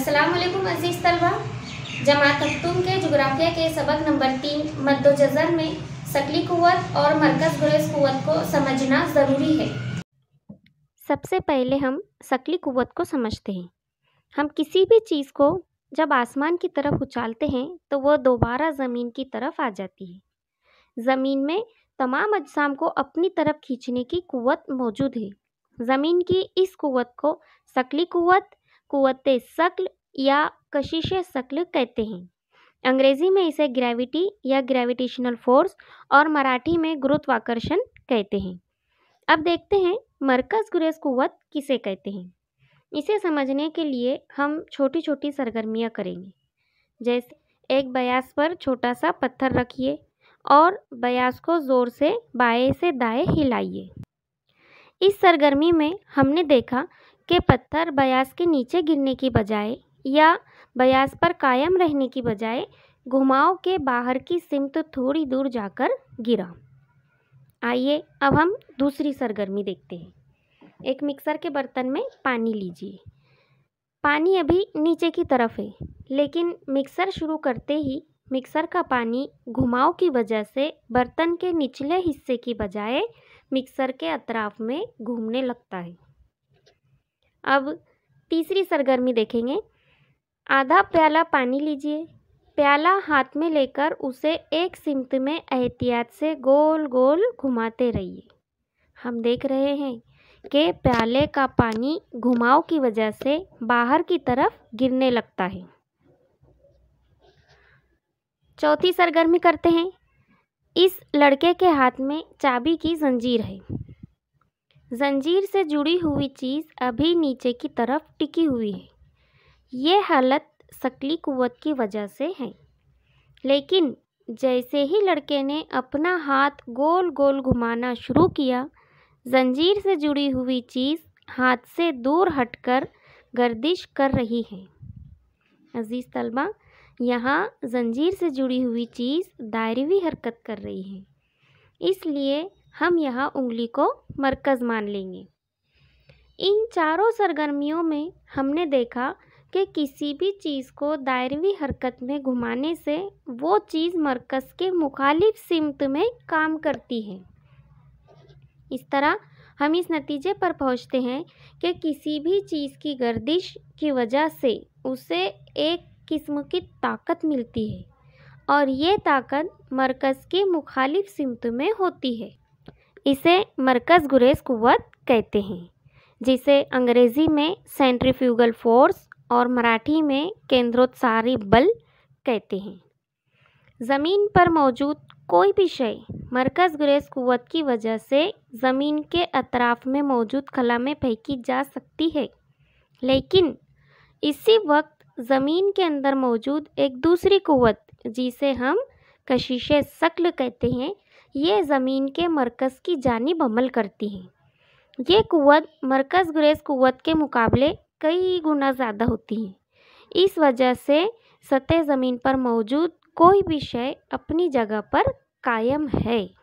अस्सलाम अजीज़ तलबा जमात हफ्तूम के जुग्राफिया के सबक नंबर तीन मद्दोजर में सकली कुत और मरकज़ गुरेज कुत को समझना ज़रूरी है सबसे पहले हम सकली कुत को समझते हैं हम किसी भी चीज़ को जब आसमान की तरफ उछालते हैं तो वह दोबारा ज़मीन की तरफ आ जाती है ज़मीन में तमाम अजसाम को अपनी तरफ खींचने की कुत मौजूद है ज़मीन की इस कुत को सकली कुत क़ुत शक्ल या कशिश शक्ल कहते हैं अंग्रेज़ी में इसे ग्रेविटी या ग्रेविटेशनल फोर्स और मराठी में गुरुत्वाकर्षण कहते हैं अब देखते हैं मरकज़ गुरेज कुत किसे कहते हैं इसे समझने के लिए हम छोटी छोटी सरगर्मियाँ करेंगे जैसे एक बयास पर छोटा सा पत्थर रखिए और बयास को ज़ोर से बाएं से दाएं हिलाइए इस सरगर्मी में हमने देखा के पत्थर बयास के नीचे गिरने की बजाय या बयास पर कायम रहने की बजाय घुमाव के बाहर की सिमत थोड़ी दूर जाकर गिरा आइए अब हम दूसरी सरगर्मी देखते हैं एक मिक्सर के बर्तन में पानी लीजिए पानी अभी नीचे की तरफ है लेकिन मिक्सर शुरू करते ही मिक्सर का पानी घुमाव की वजह से बर्तन के निचले हिस्से की बजाय मिक्सर के अतराफ में घूमने लगता है अब तीसरी सरगर्मी देखेंगे आधा प्याला पानी लीजिए प्याला हाथ में लेकर उसे एक सिमत में एहतियात से गोल गोल घुमाते रहिए हम देख रहे हैं कि प्याले का पानी घुमाव की वजह से बाहर की तरफ गिरने लगता है चौथी सरगर्मी करते हैं इस लड़के के हाथ में चाबी की जंजीर है जंजीर से जुड़ी हुई चीज़ अभी नीचे की तरफ टिकी हुई है ये हालत शक्ली कुवत की वजह से है लेकिन जैसे ही लड़के ने अपना हाथ गोल गोल घुमाना शुरू किया जंजीर से जुड़ी हुई चीज़ हाथ से दूर हटकर गर्दिश कर रही है अजीज़ तलबा यहाँ जंजीर से जुड़ी हुई चीज़ दायरवी हरकत कर रही है इसलिए हम यहाँ उंगली को मरकज़ मान लेंगे इन चारों सरगर्मियों में हमने देखा कि किसी भी चीज़ को दायरवी हरकत में घुमाने से वो चीज़ मरकज़ के मुखालिफ सिमत में काम करती है इस तरह हम इस नतीजे पर पहुंचते हैं कि किसी भी चीज़ की गर्दिश की वजह से उसे एक किस्म की ताकत मिलती है और ये ताकत मरकज़ के मुखालिफ सिमत में होती है इसे मरकज़ गुरेज कुत कहते हैं जिसे अंग्रेज़ी में सेंट्रीफ्यूगल फोर्स और मराठी में केंद्रोत्सारी बल कहते हैं ज़मीन पर मौजूद कोई भी शय मरकज़ गुरेज कुत की वजह से ज़मीन के अतराफ़ में मौजूद खला में फेंकी जा सकती है लेकिन इसी वक्त ज़मीन के अंदर मौजूद एक दूसरी कुत जिसे हम कशिश शक्ल कहते हैं ये ज़मीन के मरकज़ की जानब अमल करती हैं ये कुत मरकज़ ग्रेज़ कुत के मुकाबले कई गुना ज़्यादा होती हैं इस वजह से सतह ज़मीन पर मौजूद कोई भी शय अपनी जगह पर कायम है